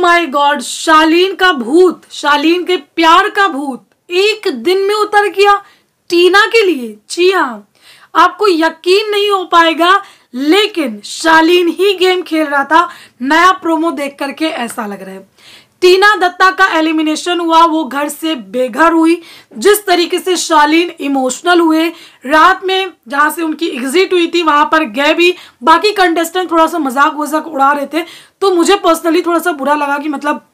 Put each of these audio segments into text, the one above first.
my God शालीन का भूत शालीन के प्यार का भूत एक दिन में उतर गया टीना के लिए जी हाँ आपको यकीन नहीं हो पाएगा लेकिन शालीन ही गेम खेल रहा था नया प्रोमो देख करके ऐसा लग रहा है टीना दत्ता का एलिमिनेशन हुआ वो घर से बेघर हुई जिस तरीके से शालीन इमोशनल हुए रात में जहाँ से उनकी एग्जिट हुई थी वहाँ पर गए भी बाकी कंटेस्टेंट थोड़ा सा मजाक वजाक उड़ा रहे थे तो मुझे पर्सनली थोड़ा सा बुरा लगा कि मतलब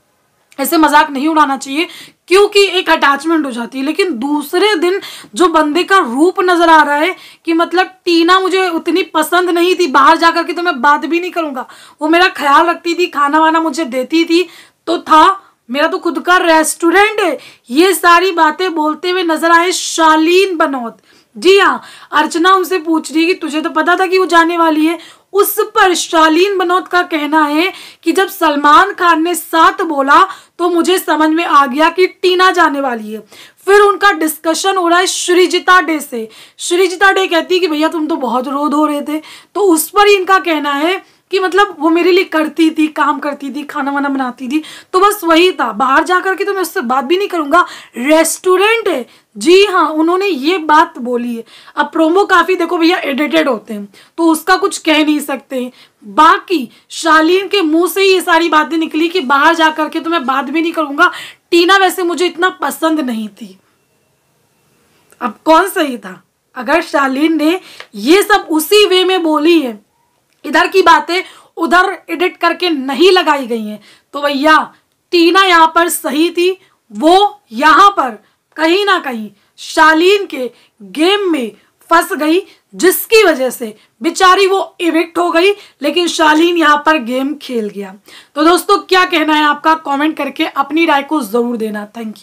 ऐसे मजाक नहीं उड़ाना चाहिए क्योंकि एक अटैचमेंट हो जाती है लेकिन दूसरे दिन जो बंदे का रूप नजर आ रहा है कि मतलब टीना मुझे उतनी पसंद नहीं थी बाहर जाकर के तो मैं बात भी नहीं करूंगा वो मेरा ख्याल रखती थी खाना वाना मुझे देती थी तो था मेरा तो खुद का रेस्टोरेंट है ये सारी बातें बोलते हुए नजर आए शालीन बनौत जी हाँ अर्चना उनसे पूछ रही कि तुझे तो पता था कि वो जाने वाली है उस पर शालीन बनौत का कहना है कि जब सलमान खान ने साथ बोला तो मुझे समझ में आ गया कि टीना जाने वाली है फिर उनका डिस्कशन हो रहा है श्रीजिता डे से श्रीजिता डे कहती है कि भैया तुम तो बहुत रो धो रहे थे तो उस पर ही इनका कहना है कि मतलब वो मेरे लिए करती थी काम करती थी खाना वाना बनाती थी तो बस वही था बाहर जा करके तो मैं उससे बात भी नहीं करूँगा रेस्टोरेंट है जी हाँ उन्होंने ये बात बोली है अब प्रोमो काफ़ी देखो भैया एडिटेड होते हैं तो उसका कुछ कह नहीं सकते बाकी शालीन के मुंह से ही ये सारी बातें निकली कि बाहर जा करके तो मैं बात भी नहीं करूँगा टीना वैसे मुझे इतना पसंद नहीं थी अब कौन सही था अगर शालीन ने ये सब उसी वे में बोली है इधर की बातें उधर एडिट करके नहीं लगाई गई हैं तो भैया टीना यहाँ पर सही थी वो यहाँ पर कहीं ना कहीं शालीन के गेम में फंस गई जिसकी वजह से बेचारी वो इविक्ट हो गई लेकिन शालीन यहाँ पर गेम खेल गया तो दोस्तों क्या कहना है आपका कमेंट करके अपनी राय को ज़रूर देना थैंक यू